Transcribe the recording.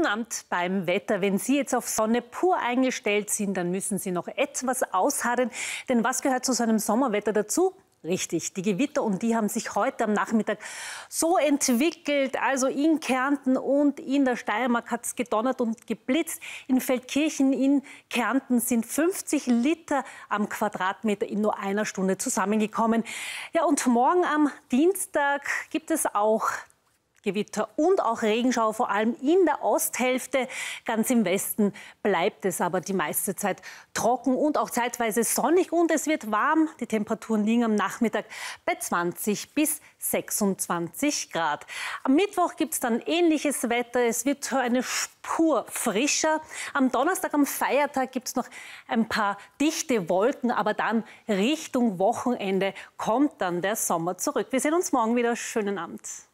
Guten beim Wetter. Wenn Sie jetzt auf Sonne pur eingestellt sind, dann müssen Sie noch etwas ausharren. Denn was gehört zu so einem Sommerwetter dazu? Richtig, die Gewitter und die haben sich heute am Nachmittag so entwickelt. Also in Kärnten und in der Steiermark hat es gedonnert und geblitzt. In Feldkirchen in Kärnten sind 50 Liter am Quadratmeter in nur einer Stunde zusammengekommen. Ja, und morgen am Dienstag gibt es auch Gewitter und auch Regenschau, vor allem in der Osthälfte. Ganz im Westen bleibt es aber die meiste Zeit trocken und auch zeitweise sonnig und es wird warm. Die Temperaturen liegen am Nachmittag bei 20 bis 26 Grad. Am Mittwoch gibt es dann ähnliches Wetter. Es wird eine Spur frischer. Am Donnerstag, am Feiertag gibt es noch ein paar dichte Wolken, aber dann Richtung Wochenende kommt dann der Sommer zurück. Wir sehen uns morgen wieder. Schönen Abend.